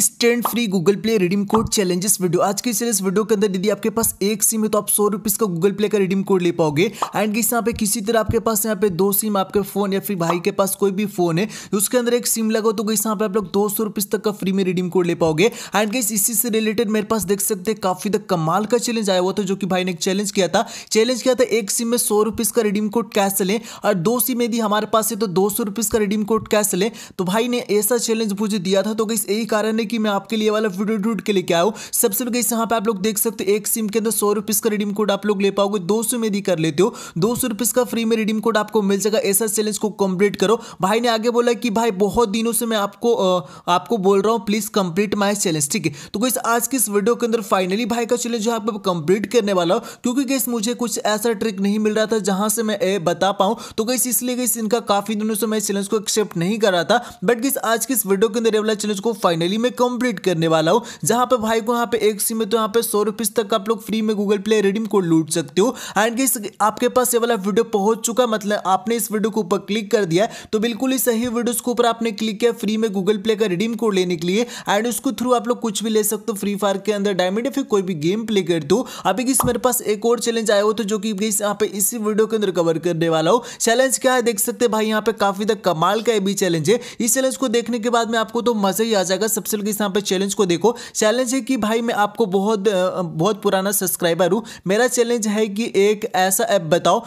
stand free Google Play redeem code challenges video आज के इस वीडियो के अंदर यदि आपके पास एक सिम है तो आप सौ रुपीज का गूगल प्ले का रिडीम कोड ले पाओगे एंड इस यहाँ पे किसी तरह आपके पास यहाँ पे दो सिम आपके फोन या फिर भाई के पास कोई भी फोन है उसके अंदर एक सिम लगाओ तो इस यहाँ पे आप लोग दो सौ रुपीज तक का फ्री में रिडीम कोड ले पाओगे एंड गई इसी से रिलेटेड मेरे पास देख सकते हैं काफी तक कमाल का चैलेंज आया हुआ था जो कि भाई ने एक चैलेंज किया था चैलेंज किया था एक सिम में सौ रुपीज का रिडीम कोड कैसे लें और दो सिम यदि हमारे पास है तो दो सौ रुपीज का रिडीम कोड कैसे लें तो भाई ने ऐसा चैलेंज मुझे दिया था तो गई यही कारण है कि मैं आपके लिए वाला वीडियो ढूंढ के लेके आऊँ सबसे पहले यहाँ पे आप लोग देख सकते हो एक सिम के अंदर सौ रुपीज़ का रिडीम कोड आप लोग ले पाओगे दो सौ में दी कर लेते हो दो सौ रुपीज़ का फ्री में रिडीम कोड आपको मिल जाएगा ऐसा चैलेंज को कम्प्लीट करो भाई ने आगे बोला कि भाई बहुत दिनों से मैं आपको आपको बोल रहा हूँ प्लीज़ कंप्लीट माई चैलेंज ठीक है तो गई आज की इस वीडियो के अंदर फाइनली भाई का चैलेंज आप कंप्लीट करने वाला हो क्योंकि गैस मुझे कुछ ऐसा ट्रिक नहीं मिल रहा था जहाँ से मैं बता पाऊँ तो गई इसलिए गई इनका काफ़ी दिनों से मैं चैलेंज को एक्सेप्ट नहीं कर रहा था बट गई आज की इस वीडियो के अंदर वाला चैलेंज को फाइनली मैं कंप्लीट करने वाला हूं जहां पे भाई को यहां पे एक सिम है तो यहां पे सौ रुपीज़ तक आप लोग फ्री में गूगल प्ले रिडीम कोड लूट सकते हो एंड इस आपके पास ये वाला वीडियो पहुंच चुका मतलब आपने इस वीडियो के ऊपर क्लिक कर दिया तो बिल्कुल ही सही वीडियो के ऊपर आपने क्लिक किया फ्री में गूगल प्ले का रिडीम कोड लेने के लिए एंड उसको थ्रू आप लोग कुछ भी ले सकते हो फ्री फायर के अंदर डायमंड या फिर कोई भी गेम प्ले करते हो अभी किस मेरे पास एक और चैलेंज आया हो तो जो कि यहाँ पे इसी वीडियो के अंदर कवर करने वाला हूँ चैलेंज क्या है देख सकते हैं भाई यहाँ पे काफी तक कमाल का ये भी चैलेंज है इस चैलेंज को देखने के बाद में आपको तो मजा ही आ जाएगा सबसे प्लीज़ यहाँ पर चैलेंज को देखो चैलेंज है कि भाई मैं आपको बहुत बहुत पुराना सब्सक्राइबर हूँ मेरा चैलेंज है कि एक ऐसा ऐप बताओ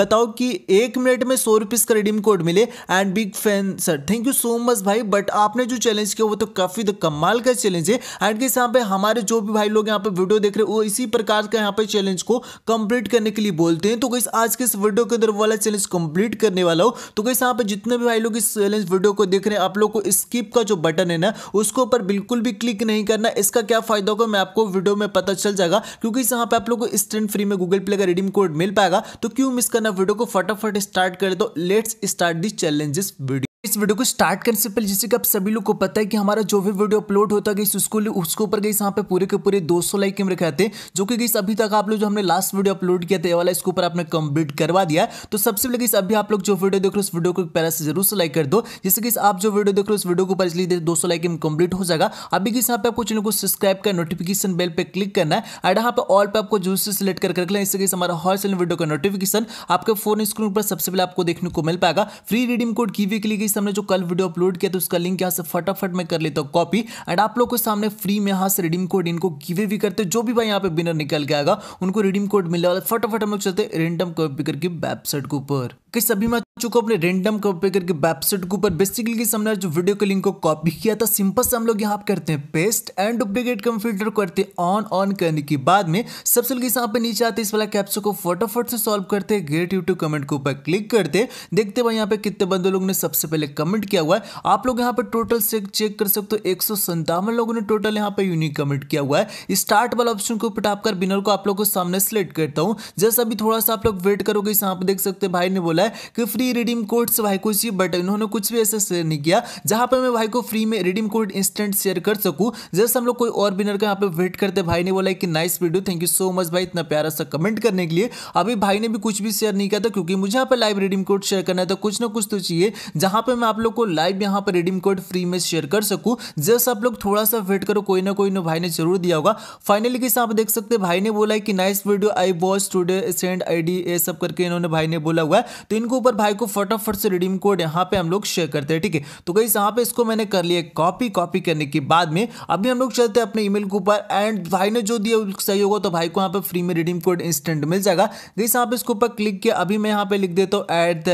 बताओ कि एक मिनट में सौ रुपीज़ का रिडीम कोड मिले and big fan sir thank you so much भाई बट आपने जो चैलेंज किया वो तो काफ़ी तो कमाल का चैलेंज है एंड किस यहाँ पे हमारे जो भी भाई लोग यहाँ पे वीडियो देख रहे हैं वो इसी प्रकार का यहाँ पे चैलेंज को कंप्लीट करने के लिए बोलते हैं तो कैसे आज के इस वीडियो के अंदर वाला चैलेंज कंप्लीट करने वाला हो तो कैसे यहाँ पे जितने भी भाई लोग इस चैलेंज वीडियो को देख रहे हैं आप लोग को स्किप का जो बटन है ना उसके ऊपर बिल्कुल भी क्लिक नहीं करना इसका क्या फायदा होगा मैं आपको वीडियो में पता चल जाएगा क्योंकि यहां पे आप लोग को इंस्टेंट फ्री में गूगल प्ले का रिडीम कोड मिल पाएगा तो क्यों मिस करना वीडियो को फटाफट स्टार्ट कर दो let's start the challenges video इस वीडियो को स्टार्ट करने से पहले जैसे कि आप सभी लोग को पता है कि हमारा जो भी वीडियो अपलोड होता है उसको उसके ऊपर गई यहाँ पे पूरे के पूरे 200 लाइक हम रखाते थे जो कि गई अभी तक आप लोग जो हमने लास्ट वीडियो अपलोड किया था वाला इसके ऊपर आपने कंप्लीट करवा दिया तो सबसे पहले गई अभी आप लोग जो वीडियो देख रहे उस वीडियो को पहले से जरूर से लाइक कर दो जैसे कि आप जो वीडियो देख रहे हो उस वीडियो को ऊपर इसलिए दो लाइक हम कंप्लीट हो जाएगा अभी किस यहाँ पे आपको चैनल को सब्सक्राइब कर नोटिफिकेशन बेल पर क्लिक करना है एंड यहाँ पर ऑल पर आपको जरूर से सिलेक्ट कर रख लें इससे किस हमारा हॉल सेल वीडियो का नोटिफिकेशन आपके फोन स्क्रीन पर सबसे पहले आपको देखने को मिल पाएगा फ्री रिडीम कोड की वी के लिए प्लेलिस्ट हमने जो कल वीडियो अपलोड किया था उसका लिंक यहाँ से फटाफट मैं कर लेता हूँ कॉपी एंड आप लोग को सामने फ्री में यहाँ से रिडीम कोड इनको गिवे भी करते जो भी भाई यहाँ पे बिनर निकल के आएगा उनको रिडीम कोड मिलने वाला फटाफट हम लोग चलते रेंडम कॉपी करके वेबसाइट के ऊपर कि सभी मैं चुका अपने रेंडम कॉपी करके वेबसाइट के ऊपर बेसिकली किस हमने जो वीडियो के लिंक को कॉपी किया था सिंपल से हम लोग यहाँ करते हैं पेस्ट एंड डुप्लीकेट कंप्यूटर करते ऑन ऑन करने के बाद में सबसे लोग यहाँ पे नीचे आते इस वाला कैप्स को फटाफट से सॉल्व करते गेट यूट्यूब कमेंट के ऊपर क्लिक करते देखते भाई यहाँ पे कितने बंदे लोगों ने सबसे पहले कमेंट किया हुआ है आप लोग यहाँ पे टोटल से चेक कर सकते हो एक लोगों ने टोटल यहाँ पे यूनिक कमेंट किया हुआ है स्टार्ट वाला ऑप्शन को ऊपर टाप कर बिनर को आप लोग को सामने सेलेक्ट करता हूँ जैसा अभी थोड़ा सा आप लोग वेट करोगे यहाँ पे देख सकते भाई ने बोला बोला है कि फ्री रिडीम कोड से भाई को चाहिए बट इन्होंने कुछ भी ऐसा शेयर नहीं किया जहां पर मैं भाई को फ्री में रिडीम कोड इंस्टेंट शेयर कर सकूँ जैसे हम लोग कोई और विनर का यहाँ पे वेट करते भाई ने बोला कि nice video thank you so much भाई इतना प्यारा सा कमेंट करने के लिए अभी भाई ने भी कुछ भी शेयर नहीं किया था क्योंकि मुझे यहाँ पर लाइव रिडीम कोड शेयर करना है तो कुछ ना कुछ तो चाहिए जहाँ पर मैं आप लोग को लाइव यहाँ पर रिडीम कोड फ्री में शेयर कर सकूँ जैसे आप लोग थोड़ा सा वेट करो कोई ना कोई ना भाई ने जरूर दिया होगा फाइनली किस आप देख सकते भाई ने बोला कि nice video I watch today send I D ये सब करके इन्होंने भाई ने बोला हुआ है तो इनके ऊपर भाई को फटाफट से रिडीम कोड यहाँ पे हम लोग शेयर करते हैं ठीक है तो गई यहाँ पे इसको मैंने कर लिया कॉपी कॉपी करने के बाद में अभी हम लोग चलते हैं अपने ईमेल के ऊपर एंड भाई ने जो दिया सही होगा तो भाई को यहाँ पे फ्री में रिडीम कोड इंस्टेंट मिल जाएगा गई यहाँ पे इसके ऊपर क्लिक किया अभी मैं यहाँ पे लिख देता हूँ एट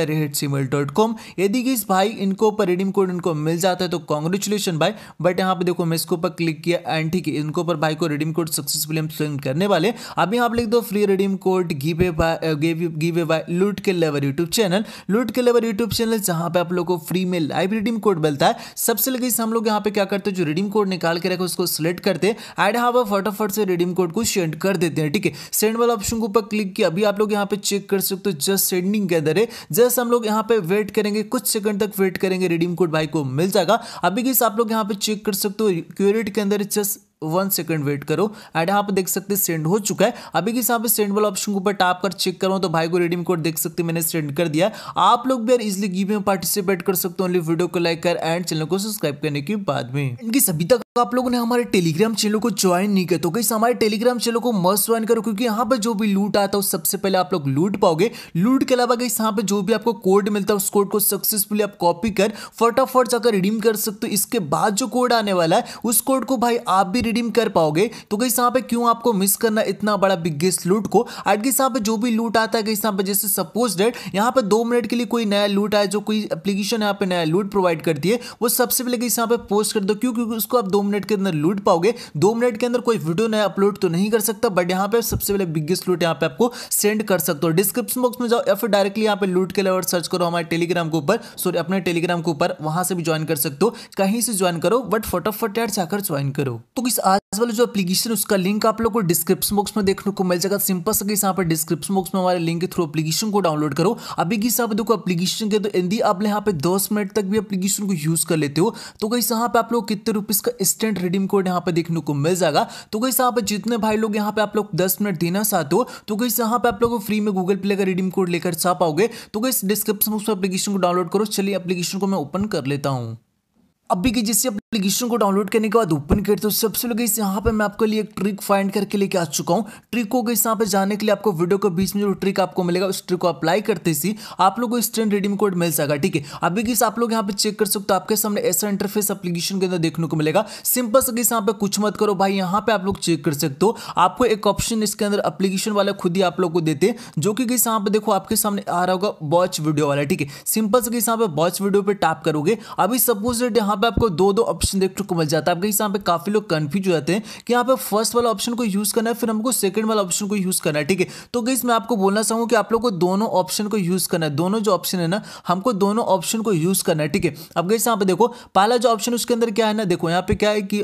यदि गई भाई इनको ऊपर रिडीम कोड इनको मिल जाता है तो कॉन्ग्रेचुलेशन भाई बट यहाँ पे देखो मैं इसके ऊपर क्लिक किया एंड ठीक है इनके ऊपर भाई को रिडीम कोड सक्सेसफुल करने वाले अभी यहाँ पे लिख दो free redeem code giveaway giveaway लूट के लेवर यू यूट्यूब चैनल लूट के लेवर यूट्यूब चैनल जहां पे आप लोग को फ्री में लाइव रिडीम कोड मिलता है सबसे लगे हम लोग यहाँ पे क्या करते हैं जो रिडीम कोड निकाल के रखे उसको सिलेक्ट करते हैं एड हाव फटाफट से रिडीम कोड को सेंड कर देते हैं ठीक है सेंड वाला ऑप्शन के ऊपर क्लिक किया अभी आप लोग यहाँ पे चेक कर सकते हो जस्ट सेंडिंग के अंदर जस्ट हम लोग यहाँ पे वेट करेंगे कुछ सेकंड तक वेट करेंगे रिडीम कोड भाई को मिल जाएगा अभी किस आप लोग यहाँ पे चेक कर सकते हो क्यूरेट के अंदर जस्ट वन सेकंड वेट करो एंड यहाँ पर देख सकते सेंड हो चुका है अभी किस यहाँ पे सेंड वाला ऑप्शन के ऊपर टैप कर चेक करो तो भाई को रिडीम कोड देख सकते मैंने सेंड कर दिया आप लोग भी यार इजिली गिव में पार्टिसिपेट कर सकते हो ओनली वीडियो को लाइक कर एंड चैनल को सब्सक्राइब करने के बाद में इनकी सभी तक तो आप लोगों ने हमारे टेलीग्राम चैनल को ज्वाइन नहीं किया तो कहीं हमारे टेलीग्राम चैनल को मस्त ज्वाइन करो क्योंकि यहाँ पर जो भी लूट आता है सबसे पहले आप लोग लूट पाओगे लूट के अलावा कहीं यहाँ पे जो भी आपको कोड मिलता है उस कोड को सक्सेसफुली आप कॉपी कर फटाफट जाकर रिडीम कर सकते हो इसके बाद जो कोड आने वाला है उस कोड को भाई आप भी रिडीम कर पाओगे तो कहीं यहाँ पे क्यों आपको मिस करना इतना बड़ा बिगेस्ट लूट को आज के यहाँ पे जो भी लूट आता है कहीं यहाँ पे जैसे सपोज डेट यहाँ पे दो मिनट के लिए कोई नया लूट आया जो कोई अपलीकेशन यहाँ पे नया लूट प्रोवाइड करती है वो सबसे पहले कहीं यहाँ पे पोस्ट कर दो क्यों क्योंकि उसको आप दो मिनट के अंदर लूट पाओगे दो मिनट के अंदर कोई वीडियो नया अपलोड तो नहीं कर सकता बट यहाँ पे सबसे पहले बिगेस्ट लूट यहाँ पे आपको सेंड कर सकते हो डिस्क्रिप्शन बॉक्स में जाओ या फिर डायरेक्टली यहाँ पे लूट के लेवल सर्च करो हमारे टेलीग्राम के ऊपर सॉरी अपने टेलीग्राम के ऊपर वहां से भी ज्वाइन कर सकते हो कहीं से ज्वाइन करो बट फटाफट यार जाकर ज्वाइन करो तो किस आज इस वाले जो एप्लीकेशन उसका लिंक आप लोग को डिस्क्रिप्शन बॉक्स में देखने को मिल जाएगा सिंपल से यहाँ पर डिस्क्रिप्शन बॉक्स में हमारे लिंक के थ्रू एप्लीकेशन को डाउनलोड करो अभी किस यहाँ पर देखो एप्लीकेशन के तो यदि आप यहाँ पे दस मिनट तक भी एप्लीकेशन को यूज कर लेते हो तो कहीं यहाँ पे आप लोग कितने रुपीज का इंस्टेंट रिडीम कोड यहाँ पे देखने को मिल जाएगा तो कहीं यहाँ पे जितने भाई लोग यहाँ पे आप लोग दस मिनट देना चाहते हो तो कहीं यहाँ पे आप लोग फ्री में गूगल प्ले का रिडीम कोड लेकर छा पाओगे तो कहीं डिस्क्रिप्शन बॉक्स में एप्लीकेशन को डाउनलोड करो चलिए एप्लीकेशन को मैं ओपन कर लेता हूँ अभी की जिससे एप्लीकेशन को डाउनलोड करने के बाद ओपन करते हो सबसे लोग इस यहाँ पे मैं आपके लिए एक ट्रिक फाइंड करके लेके आ चुका हूँ ट्रिक को इस यहाँ पे जाने के लिए आपको वीडियो के बीच में जो ट्रिक आपको मिलेगा उस ट्रिक को अप्लाई करते सी आप लोग को इस रिडीम कोड मिल जाएगा ठीक है अभी किस आप लोग यहाँ पे चेक कर सकते हो आपके सामने ऐसा इंटरफेस एप्लीकेशन के अंदर देखने को मिलेगा सिंपल से यहाँ पे कुछ मत करो भाई यहाँ पे आप लोग चेक कर सकते हो आपको एक ऑप्शन इसके अंदर एप्लीकेशन वाला खुद ही आप लोग को देते जो कि किस यहाँ पे देखो आपके सामने आ रहा होगा वॉच वीडियो वाला ठीक है सिंपल से किस यहाँ पे वॉच वीडियो पे टैप करोगे अभी सपोज यहाँ पे आपको दो दो ऑप्शन देखने को मिल जाता है आपके यहाँ पे काफ़ी लोग कंफ्यूज हो जाते हैं कि यहाँ पे फर्स्ट वाला ऑप्शन को यूज़ करना है फिर हमको सेकंड वाला ऑप्शन को यूज़ करना है ठीक है तो गई मैं आपको बोलना चाहूँगा कि आप लोग को दोनों ऑप्शन को यूज़ करना है दोनों जो ऑप्शन है ना हमको दोनों ऑप्शन को यूज़ करना है ठीक है अब गई यहाँ पे देखो पहला जो ऑप्शन उसके अंदर क्या है ना देखो यहाँ पे क्या है कि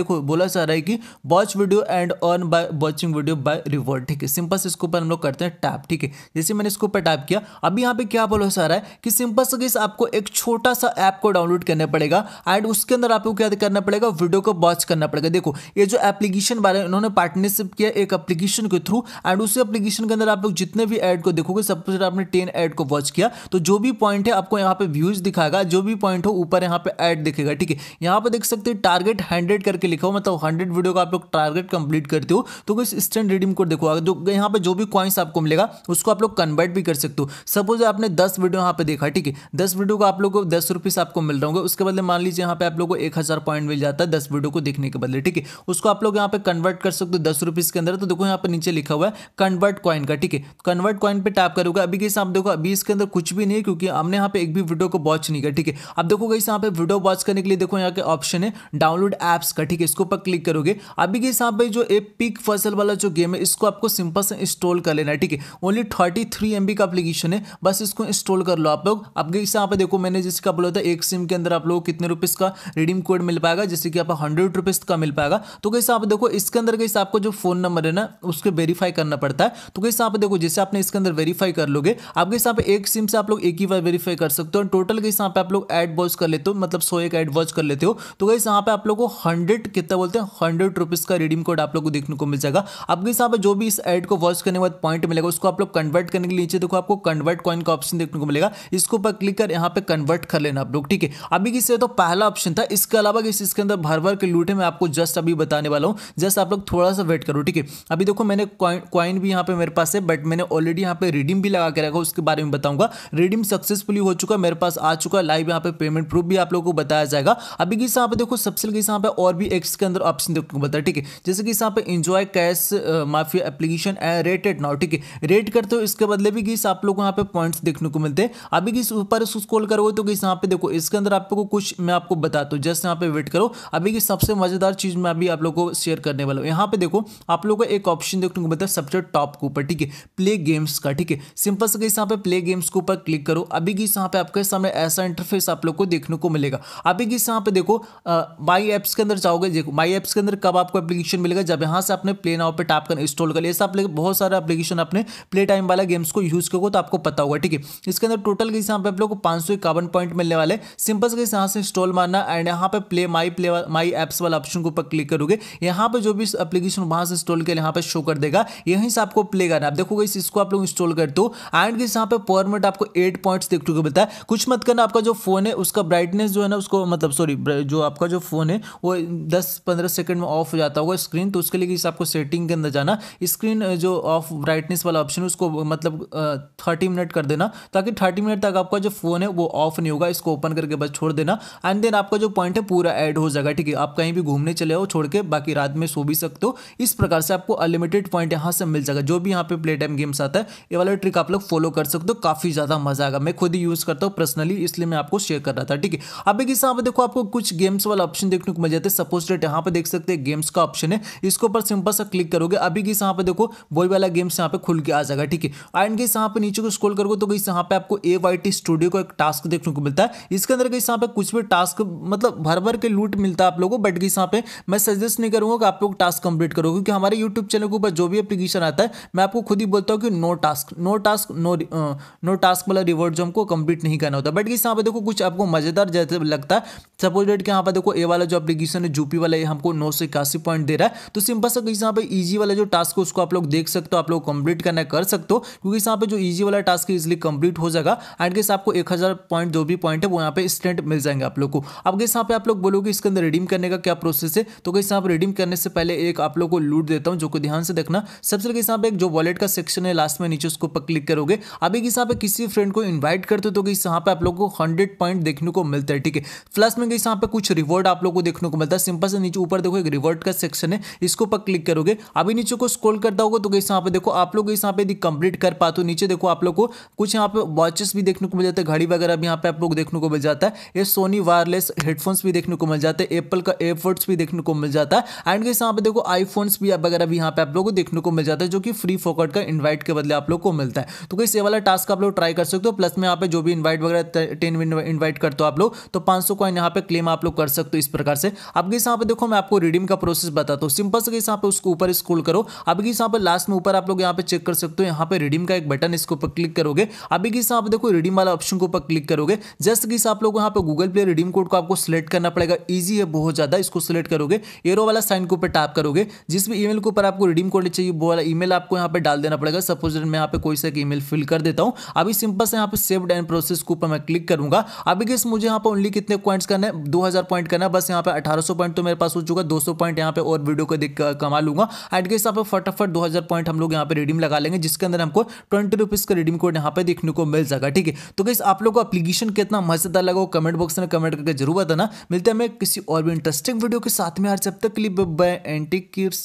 देखो बोला जा रहा है कि watch video and earn by watching video by reward ठीक है सिंपल से इसके ऊपर हम लोग करते हैं टैप ठीक है जैसे मैंने इसके ऊपर टैप किया अभी यहाँ पे क्या बोला जा रहा है कि सिंपल से गई आपको एक छोटा सा ऐप को डाउनलोड करना पड़ेगा एंड उसके अंदर आपको क्या करना पड़ेगा वीडियो को वॉच करना पड़ेगा देखो ये जो एप्लीकेशन बारे इन्होंने पार्टनरशिप किया एक एप्लीकेशन के थ्रू एंड उस एप्लीकेशन के अंदर आप लोग जितने भी एड को देखोगे सबसे पहले आपने टेन एड को वॉच किया तो जो भी पॉइंट है आपको यहाँ पे व्यूज दिखाएगा जो भी पॉइंट हो ऊपर यहाँ पे एड दिखेगा ठीक है यहाँ पर देख सकते हो टारगेट हंड्रेड करके लिखा हो मतलब हंड्रेड वीडियो का आप लोग टारगेट कंप्लीट करते हो तो कुछ स्टैंड रिडीम कोड देखो जो यहाँ पर जो भी कॉइन्स आपको मिलेगा उसको आप लोग कन्वर्ट भी कर सकते हो सपोज आपने दस वीडियो यहाँ पे देखा ठीक है दस वीडियो को आप लोग को दस रुपीस आपको मिल रहा होगा उसके बदले मान लीजिए यहाँ पे आप लोग को एक हज़ार पॉइंट मिल जाता है दस वीडियो को देखने के बदले ठीक है उसको आप लोग यहाँ पे कन्वर्ट कर सकते हो दस रुपीज़ के अंदर तो देखो यहाँ पे नीचे लिखा हुआ है कन्वर्ट कॉइन का ठीक है कन्वर्ट कॉइन पे टैप करोगे अभी कैसे आप देखो अभी इसके अंदर कुछ भी नहीं है क्योंकि हमने यहाँ पे एक भी वीडियो को वॉच नहीं किया ठीक है अब देखो कैसे यहाँ पे वीडियो वॉच करने के लिए देखो यहाँ के ऑप्शन है डाउनलोड एप्स का ठीक है इसको पर क्लिक करोगे अभी कैसे यहाँ पे जो ए पिक फसल वाला जो गेम है इसको आपको सिंपल से इंस्टॉल कर लेना है ठीक है only thirty three M B का अपलीकेशन है बस इसको इंस्टॉल कर लो आप लोग अब कैसे यहाँ पे देखो मैंने जिसका बोला था एक सिम के अंदर आप लोग कितने रुपीज़ का रिडीम कोड मिल पाएगा जिससे कि आपको हंड्रेड रुपीज़ का मिल पाएगा तो कैसे आप देखो इसके अंदर कैसे आपको जो फोन नंबर है ना उसके वेरीफाई करना पड़ता है तो कैसे आप देखो जैसे आपने इसके अंदर वेरीफाई कर लोगे आपके साथ एक सिम से आप लोग एक ही बार वेरीफाई कर सकते हो टोटल कैसे यहाँ पे आप लोग एड वॉच कर लेते हो मतलब सो एक एड वॉच कर लेते हो तो कैसे यहाँ पे आप लोग को हंड्रेड कितना बोलते हैं हंड्रेड रुपीज़ का रिडीम कोड आप लोग को देखने को मिल जाएगा आपके यहाँ पे जो भी इस एड को वॉच करने के बाद पॉइंट मिलेगा उसको आप लोग कन्वर्ट करने के लिए नीचे देखो आपको कन्वर्ट कॉइन का ऑप्शन देखने को मिलेगा इसके ऊपर क्लिक कर यहाँ पे कन्वर्ट कर लेना आप लोग ठीक है अभी किसी तो पहला ऑप्शन था इसके अलावा इस इसके अंदर भर भर के लूट है मैं आपको जस्ट अभी बताने वाला हूँ जस्ट आप लोग थोड़ा सा वेट करो ठीक है अभी देखो मैंने क्वाइन भी यहाँ पे मेरे पास है बट मैंने ऑलरेडी यहाँ पे रिडीम भी लगा के रखा उसके बारे में बताऊंगा रिडीम सक्सेसफुली हो चुका मेरे पास आ चुका लाइव यहाँ पे पेमेंट प्रूफ भी आप लोगों को बताया जाएगा अभी किस यहाँ पे देखो सबसे किस यहाँ पे और भी एक्स के अंदर ऑप्शन देखो बताया ठीक है जैसे कि यहाँ पे enjoy cash mafia application rated now ठीक है रेट करते हो इसके बदले भी किस आप लोग यहाँ पे पॉइंट्स देखने को मिलते हैं अभी किस ऊपर स्कोल करोगे तो किस यहाँ पे देखो इसके अंदर आप को कुछ मैं आपको बताता हूँ जस्ट यहाँ पे वेट करो अभी की सबसे मज़ेदार चीज़ मैं अभी आप लोग को शेयर करने वाला हूँ यहाँ पे देखो आप लोग को एक ऑप्शन देखने को मिलता है सबसे टॉप के ऊपर ठीक है प्ले गेम्स का ठीक है सिंपल से कहीं यहाँ पे प्ले गेम्स के ऊपर क्लिक करो अभी की यहाँ पे आपके सामने ऐसा इंटरफेस आप लोग को देखने को मिलेगा अभी की यहाँ पे देखो माई एप्स के अंदर जाओगे देखो माई एप्स के अंदर कब आपको एप्लीकेशन मिलेगा जब यहाँ से आपने प्ले नाव पर टाप कर इंस्टॉल कर लिया ऐसा बहुत सारे एप्लीकेशन अपने प्ले टाइम वाला गेम्स को यूज़ करो तो आपको पता होगा ठीक है इसके अंदर टोटल के हिसाब पे आप लोग को पांच सौ इक्यावन पॉइंट मिलने वाले सिंपल से यहाँ से इंस्टॉल मारना एंड यहाँ पर play my play my apps वाला ऑप्शन के ऊपर क्लिक करोगे यहाँ पर जो भी अपलीकेशन वहाँ से इंस्टॉल कर यहाँ पर शो कर देगा यहीं से आपको प्ले करना आप देखोगे इसको आप लोग इंस्टॉल करते हो एंड किस यहाँ पे पर मिनट आपको एट पॉइंट्स देख को मिलता कुछ मत करना आपका जो फोन है उसका ब्राइटनेस जो है ना उसको मतलब सॉरी जो आपका जो फोन है वो दस पंद्रह सेकंड में ऑफ हो जाता होगा स्क्रीन तो उसके लिए किस आपको सेटिंग के अंदर जाना स्क्रीन जो ऑफ ब्राइटनेस वाला ऑप्शन है उसको मतलब थर्टी मिनट कर देना ताकि थर्टी मिनट तक आपका जो फोन है वो ऑफ नहीं होगा इसको ओपन करके बस छोड़ देना एंड देन आपका जो पॉइंट है पूरा ऐड हो जाएगा ठीक है आप कहीं भी घूमने चले हो छोड़ के बाकी रात में सो भी सकते हो इस प्रकार से आपको अनलिमिटेड पॉइंट यहाँ से मिल जाएगा जो भी यहाँ पे प्ले टाइम गेम्स आता है ये वाला ट्रिक आप लोग फॉलो कर सकते हो काफ़ी ज़्यादा मजा आएगा मैं खुद ही यूज़ करता हूँ पर्सनली इसलिए मैं आपको शेयर कर रहा था ठीक है अब एक हिसाब देखो आपको कुछ गेम्स वाला ऑप्शन देखने को मिल जाता है सपोज डेट यहाँ पे देख सकते हैं गेम्स का ऑप्शन है इसके ऊपर सिंपल सा क्लिक करोगे अभी किस यहाँ पे देखो वही वाला गेम्स यहाँ पे खुल के आ जाएगा ठीक है एंड किस यहाँ पे नीचे को स्क्रॉल करोगे तो किस यहाँ पे आपको ए वाई टी स्टूडियो को एक टास्क देखने को मिलता है इसके अंदर किस यहाँ पे कुछ भी टास्क मतलब भर भर के लूट मिलता है आप लोगों को बट इस यहाँ पे मैं सजेस्ट नहीं करूँगा कि आप लोग टास्क कंप्लीट करो क्योंकि हमारे यूट्यूब चैनल के ऊपर जो भी एप्लीकेशन आता है मैं आपको खुद ही बोलता हूँ कि no task no task no no task वाला रिवॉर्ड जो हमको कंप्लीट नहीं करना होता बट इस यहाँ पे देखो कुछ आपको मज़ेदार जैसे लगता है सपोज डेट के यहाँ पर देखो ए वाला जो एप्लीकेशन है जूपी वाला ये हमको नौ सौ इक्यासी पॉइंट दे रहा है तो सिंपल सा कहीं यहाँ पर ईजी वाला जो टास्क है उसको आप लोग देख सकते हो आप लोग कंप्लीट करना कर सकते हो क्योंकि यहाँ पर जो ईजी वाला टास्क है इजिली कंप्लीट हो जाएगा एंड गेस आपको एक हज़ार पॉइंट जो भी पॉइंट है वो यहाँ पे स्टेंट मिल जाएंगे आप लोग को अब गेस यहाँ पे आप लोग बोलोगे इसके अंदर रिडीम करने का क्या प्रोसेस है तो कहीं यहाँ पर रिडीम करने से पहले एक आप लोग को लूट देता हूँ जो कि ध्यान से देखना सबसे पहले यहाँ पे एक जो वॉलेट का सेक्शन है लास्ट में नीचे उसको पर क्लिक करोगे अभी किस यहाँ पे किसी फ्रेंड को इन्वाइट करते हो तो कहीं यहाँ पे आप लोग को हंड्रेड पॉइंट देखने को मिलता है ठीक है प्लस में कहीं यहाँ पे कुछ रिवॉर्ड आप लोग को देखने को मिलता है सिंपल से नीचे ऊपर देखो एक रिवॉर्ड का सेक्शन है इसको पर क्लिक करोगे अभी नीचे को स्क्रोल करता होगा तो कहीं यहाँ पे देखो आप लोग इस यहाँ पे यदि कंप्लीट कर पाते हो नीचे देखो आप लोग को कुछ यहाँ पे वॉचेस भी देखने को मिल जाता है घड़ी वगैरह भी यहाँ पे आप लोग देखने को मिल जाता है ये सोनी वायरलेस हेडफोन आईफोन्स भी देखने को मिल जाते हैं एप्पल का एयरपोर्ट्स भी देखने को मिल जाता है एंड यहाँ पे देखो आईफोन्स भी वगैरह भी यहाँ पे आप लोग को देखने को मिल जाता है जो कि फ्री फोकट का इन्वाइट के बदले आप लोग को मिलता है तो कैसे वाला टास्क आप लोग ट्राई कर सकते हो प्लस में यहाँ पे जो भी इन्वाइट वगैरह टेन इन्वाइट करते हो आप लोग तो पांच सौ कॉइन यहाँ पे क्लेम आप लोग कर सकते हो इस प्रकार से अब इस यहाँ पे देखो मैं आपको रिडीम का प्रोसेस बताता हूँ सिंपल से यहाँ पे उसको ऊपर स्कूल करो अभी गई यहाँ पे लास्ट में ऊपर आप लोग यहाँ पे चेक कर सकते हो यहाँ पे रिडीम का एक बटन इसके ऊपर क्लिक करोगे अभी गई यहाँ पे देखो रिडीम वाला ऑप्शन के ऊपर क्लिक करोगे जस्ट गई आप लोग यहाँ पे गूगल प्ले रिडीम कोड को आपको सिलेक्ट करना पड़ेगा ईजी है बहुत ज़्यादा इसको सिलेक्ट करोगे एरो वाला साइन के ऊपर टैप करोगे जिस भी ईमेल के ऊपर आपको रिडीम कोड चाहिए वो वाला ईमेल आपको यहाँ पे डाल देना पड़ेगा सपोज मैं यहाँ पे कोई सा ई मेल फिल कर देता हूँ अभी सिंपल से यहाँ पे सेव्ड एंड प्रोसेस के ऊपर मैं क्लिक करूँगा अभी किस मुझे यहाँ पर ओनली कितने पॉइंट्स करना है दो पॉइंट करना है बस यहाँ पे अठारह पॉइंट तो मेरे पास हो चुका दो पॉइंट यहाँ पे और वीडियो को देख कमा लूंगा एट गेस यहाँ पर फटाफट दो पॉइंट हम लोग यहाँ पे रिडीम लगा लेंगे जिसके अंदर हमको ट्वेंटी रुपीज़ का रिडीम कोड यहाँ पे देखने को मिल जाएगा ठीक है तो गैस आप लोग को अपलीकेशन कितना मजेदार लगा कमेंट बॉक्स में कमेंट करके जरूर बताना जाना मिलते हैं हमें किसी और भी इंटरेस्टिंग वीडियो के साथ में आज जब तक क्लिप बाय एंटी किर्स